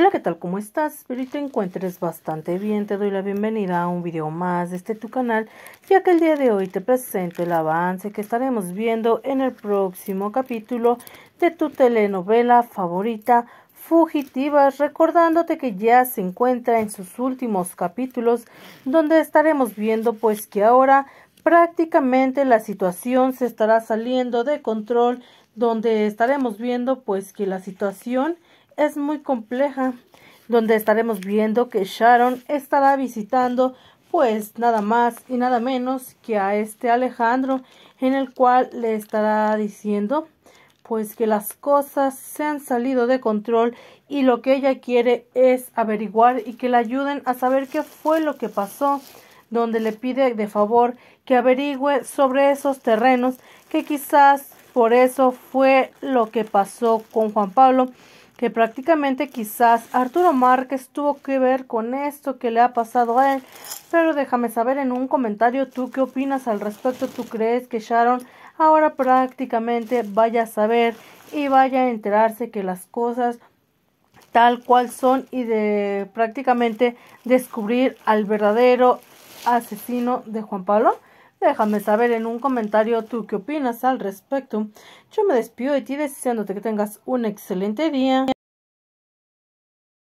Hola, ¿qué tal? ¿Cómo estás? Espero te encuentres bastante bien. Te doy la bienvenida a un video más de este tu canal, ya que el día de hoy te presento el avance que estaremos viendo en el próximo capítulo de tu telenovela favorita, Fugitivas, recordándote que ya se encuentra en sus últimos capítulos, donde estaremos viendo pues que ahora prácticamente la situación se estará saliendo de control, donde estaremos viendo pues que la situación es muy compleja, donde estaremos viendo que Sharon estará visitando pues nada más y nada menos que a este Alejandro, en el cual le estará diciendo pues que las cosas se han salido de control y lo que ella quiere es averiguar y que le ayuden a saber qué fue lo que pasó, donde le pide de favor que averigüe sobre esos terrenos que quizás por eso fue lo que pasó con Juan Pablo que prácticamente quizás Arturo Márquez tuvo que ver con esto que le ha pasado a él, pero déjame saber en un comentario tú qué opinas al respecto, tú crees que Sharon ahora prácticamente vaya a saber y vaya a enterarse que las cosas tal cual son y de prácticamente descubrir al verdadero asesino de Juan Pablo. Déjame saber en un comentario tú qué opinas al respecto. Yo me despido de ti deseándote que tengas un excelente día.